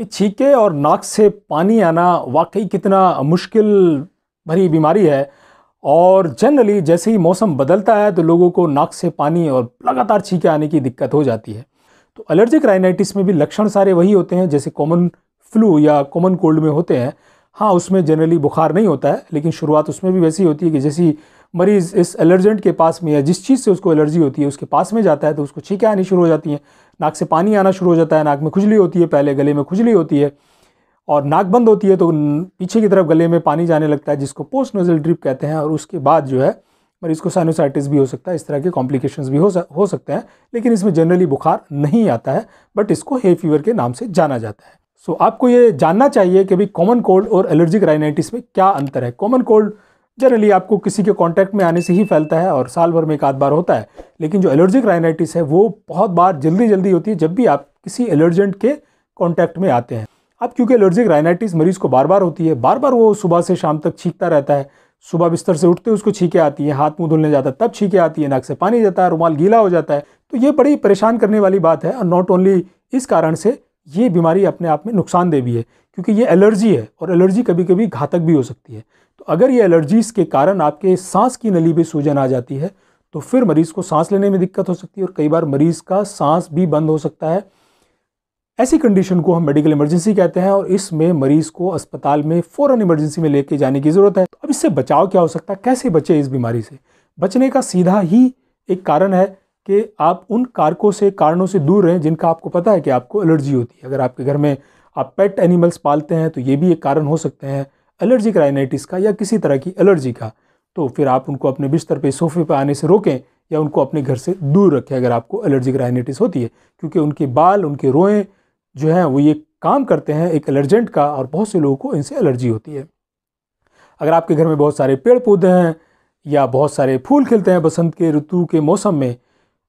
ये छीके और नाक से पानी आना वाकई कितना मुश्किल भरी बीमारी है और जनरली जैसे ही मौसम बदलता है तो लोगों को नाक से पानी और लगातार छीके आने की दिक्कत हो जाती है तो एलर्जिक राइनाइटिस में भी लक्षण सारे वही होते हैं जैसे कॉमन फ्लू या कॉमन कोल्ड में होते हैं हाँ उसमें जनरली बुखार नहीं होता है लेकिन शुरुआत उसमें भी वैसी होती है कि जैसी मरीज़ इस एलर्जेंट के पास में या जिस चीज़ से उसको एलर्जी होती है उसके पास में जाता है तो उसको छींकें आनी शुरू हो जाती हैं नाक से पानी आना शुरू हो जाता है नाक में खुजली होती है पहले गले में खुजली होती है और नाक बंद होती है तो पीछे की तरफ गले में पानी जाने लगता है जिसको पोस्ट नोजल ड्रिप कहते हैं और उसके बाद जो है मरीज़ को साइनोसाइटिस भी हो सकता है इस तरह के कॉम्प्लिकेशंस भी हो हो सकते हैं लेकिन इसमें जनरली बुखार नहीं आता है बट इसको हे फीवर के नाम से जाना जाता है सो so, आपको ये जानना चाहिए कि भाई कॉमन कोल्ड और एलर्जिक राइनाइटिस में क्या अंतर है कॉमन कोल्ड जनरली आपको किसी के कांटेक्ट में आने से ही फैलता है और साल भर में एक आध बार होता है लेकिन जो एलर्जिक राइनाइटिस है वो बहुत बार जल्दी जल्दी होती है जब भी आप किसी एलर्जेंट के कॉन्टैक्ट में आते हैं अब क्योंकि एलर्जिक राइनाइटिस मरीज़ को बार बार होती है बार बार वो सुबह से शाम तक छींकता रहता है सुबह बिस्तर से उठते उसको छीके आती है हाथ मुंह धुलने जाता है तब छीके आती है नाक से पानी जाता है रुमाल गीला हो जाता है तो ये बड़ी परेशान करने वाली बात है और नॉट ओनली इस कारण से ये बीमारी अपने आप में नुकसानदेह भी है क्योंकि ये एलर्जी है और एलर्जी कभी कभी घातक भी हो सकती है तो अगर ये एलर्जीज़ के कारण आपके सांस की नली भी सूजन आ जाती है तो फिर मरीज़ को सांस लेने में दिक्कत हो सकती है और कई बार मरीज़ का सांस भी बंद हो सकता है ऐसी कंडीशन को हम मेडिकल इमरजेंसी कहते हैं और इसमें मरीज़ को अस्पताल में फ़ौरन इमरजेंसी में लेके जाने की ज़रूरत है तो अब इससे बचाव क्या हो सकता है कैसे बचे इस बीमारी से बचने का सीधा ही एक कारण है कि आप उन कारकों से कारणों से दूर रहें जिनका आपको पता है कि आपको एलर्जी होती है अगर आपके घर में आप पेट एनिमल्स पालते हैं तो ये भी एक कारण हो सकते हैं एलर्जिक राइनाइटिस का या किसी तरह की एलर्जी का तो फिर आप उनको अपने बिस्तर पे सोफे पे आने से रोकें या उनको अपने घर से दूर रखें अगर आपको एलर्जिक राइनाइटिस होती है क्योंकि उनके बाल उनके रोएँ जो हैं वो ये काम करते हैं एक एलर्जेंट का और बहुत से लोगों को इनसे एलर्जी होती है अगर आपके घर में बहुत सारे पेड़ पौधे हैं या बहुत सारे फूल खिलते हैं बसंत के ऋतु के मौसम में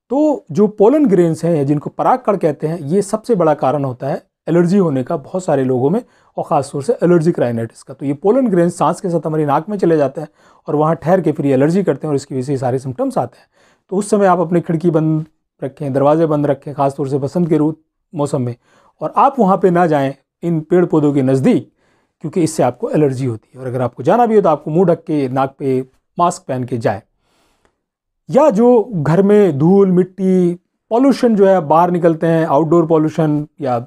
तो जो पोलन ग्रेन्स हैं या जिनको पराग कहते हैं ये सबसे बड़ा कारण होता है एलर्जी होने का बहुत सारे लोगों में और ख़ासतौर से एलर्जिक राइनाइटिस का तो ये पोलन ग्रेन सांस के साथ हमारी नाक में चले जाते हैं और वहाँ ठहर के फिर ये एलर्जी करते हैं और इसकी वजह से सारे सिम्टम्स आते हैं तो उस समय आप अपनी खिड़की बंद रखें दरवाजे बंद रखें ख़ासतौर से बसंत के रूप मौसम में और आप वहाँ पर ना जाएँ इन पेड़ पौधों के नज़दीक क्योंकि इससे आपको एलर्जी होती है और अगर आपको जाना भी हो तो आपको मुँह ढक के नाक पे मास्क पहन के जाए या जो घर में धूल मिट्टी पॉल्यूशन जो है बाहर निकलते हैं आउटडोर पॉल्यूशन या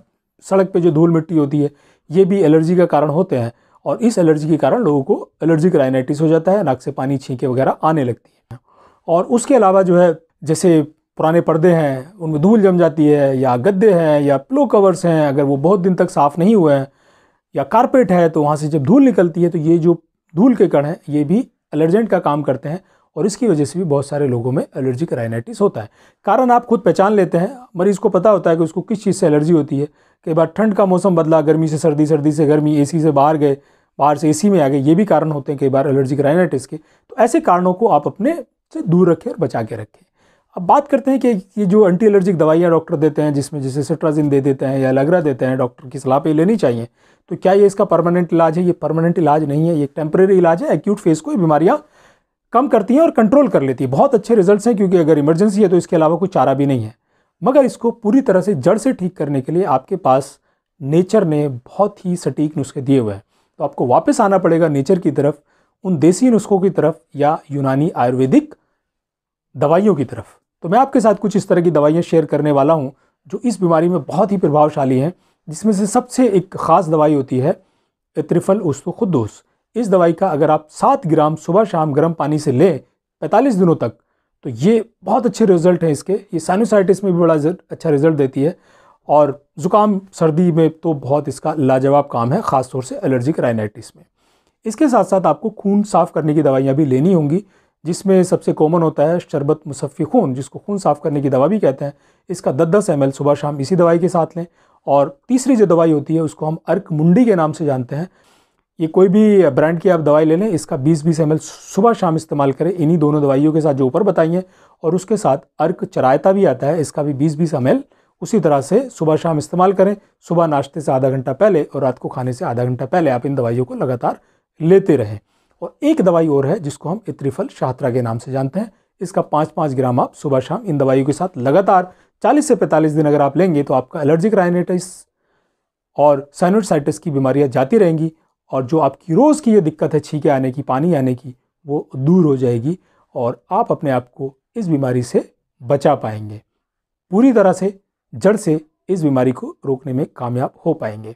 सड़क पे जो धूल मिट्टी होती है ये भी एलर्जी का कारण होते हैं और इस एलर्जी के कारण लोगों को एलर्जिक राइनाइटिस हो जाता है नाक से पानी छींके वगैरह आने लगती है और उसके अलावा जो है जैसे पुराने पर्दे हैं उनमें धूल जम जाती है या गद्दे हैं या पिलो कवर्स हैं अगर वो बहुत दिन तक साफ़ नहीं हुए हैं या कारपेट है तो वहाँ से जब धूल निकलती है तो ये जो धूल के कण हैं ये भी एलर्जेंट का काम करते हैं और इसकी वजह से भी बहुत सारे लोगों में एलर्जिक राइनाइटिस होता है कारण आप खुद पहचान लेते हैं मरीज़ को पता होता है कि उसको किस चीज़ से एलर्जी होती है कई बार ठंड का मौसम बदला गर्मी से सर्दी सर्दी से गर्मी ए से बाहर गए बाहर से ए में आ गए ये भी कारण होते हैं कई बार एलर्जिक राइनाइटिस के तो ऐसे कारणों को आप अपने से दूर रखें और बचा के रखें अब बात करते हैं कि ये जो एंटी एलर्जिक दवाइयाँ डॉक्टर देते हैं जिसमें जैसे सिट्राजिन दे देते हैं या लगरा देते हैं डॉक्टर की सलाह पे लेनी चाहिए तो क्या ये इसका परमानेंट इलाज है ये परमानेंट इलाज नहीं है ये टेम्प्रेरी इलाज है एक्यूट फेज़ को ये बीमारियाँ कम करती हैं और कंट्रोल कर लेती है बहुत अच्छे रिजल्ट्स हैं क्योंकि अगर इमरजेंसी है तो इसके अलावा कोई चारा भी नहीं है मगर इसको पूरी तरह से जड़ से ठीक करने के लिए आपके पास नेचर ने बहुत ही सटीक नुस्खे दिए हुए हैं तो आपको वापस आना पड़ेगा नेचर की तरफ उन देसी नुस्खों की तरफ या यूनानी आयुर्वेदिक दवाइयों की तरफ तो मैं आपके साथ कुछ इस तरह की दवाइयाँ शेयर करने वाला हूँ जो इस बीमारी में बहुत ही प्रभावशाली हैं जिसमें से सबसे एक ख़ास दवाई होती है त्रिफल उस्तो दोस्त इस दवाई का अगर आप सात ग्राम सुबह शाम गर्म पानी से लें पैंतालीस दिनों तक तो ये बहुत अच्छे रिजल्ट हैं इसके ये साइनोसाइटिस में भी बड़ा अच्छा रिजल्ट देती है और ज़ुकाम सर्दी में तो बहुत इसका लाजवाब काम है ख़ासतौर से एलर्जिक राइनाइटिस में इसके साथ साथ आपको खून साफ़ करने की दवाइयाँ भी लेनी होंगी जिसमें सबसे कॉमन होता है शरबत मुसफ़ी खून जिसको खून साफ़ करने की दवा भी कहते हैं इसका दस दस एम सुबह शाम इसी दवाई के साथ लें और तीसरी जो दवाई होती है उसको हम अर्क मुंडी के नाम से जानते हैं ये कोई भी ब्रांड की आप दवाई ले लें इसका 20-20 एम सुबह शाम इस्तेमाल करें इन्हीं दोनों दवाइयों के साथ जो ऊपर बताई हैं और उसके साथ अर्क चरायता भी आता है इसका भी 20-20 एम उसी तरह से सुबह शाम इस्तेमाल करें सुबह नाश्ते से आधा घंटा पहले और रात को खाने से आधा घंटा पहले आप इन दवाइयों को लगातार लेते रहें और एक दवाई और है जिसको हम इत्रिफल शाहत्रा के नाम से जानते हैं इसका पाँच पाँच ग्राम आप सुबह शाम इन दवाइयों के साथ लगातार चालीस से पैंतालीस दिन अगर आप लेंगे तो आपका एलर्जिक राइनेटिस और साइनोसाइटिस की बीमारियाँ जाती रहेंगी और जो आपकी रोज़ की ये दिक्कत है छीके आने की पानी आने की वो दूर हो जाएगी और आप अपने आप को इस बीमारी से बचा पाएंगे पूरी तरह से जड़ से इस बीमारी को रोकने में कामयाब हो पाएंगे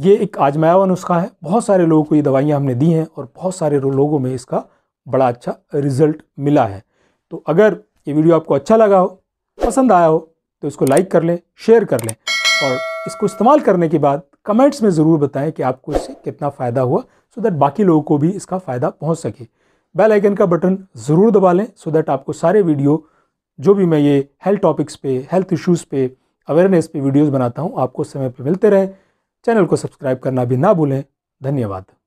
ये एक आजमाया हुआ नुस्खा है बहुत सारे लोगों को ये दवाइयाँ हमने दी हैं और बहुत सारे लोगों में इसका बड़ा अच्छा रिजल्ट मिला है तो अगर ये वीडियो आपको अच्छा लगा हो पसंद आया हो तो इसको लाइक कर लें शेयर कर लें और इसको इस्तेमाल करने के बाद कमेंट्स में ज़रूर बताएं कि आपको इससे कितना फ़ायदा हुआ सो so दैट बाकी लोगों को भी इसका फ़ायदा पहुंच सके बेल आइकन का बटन ज़रूर दबा लें सो so दैट आपको सारे वीडियो जो भी मैं ये हेल्थ टॉपिक्स पे हेल्थ इश्यूज़ पे अवेयरनेस पे वीडियोस बनाता हूँ आपको समय पर मिलते रहें चैनल को सब्सक्राइब करना भी ना भूलें धन्यवाद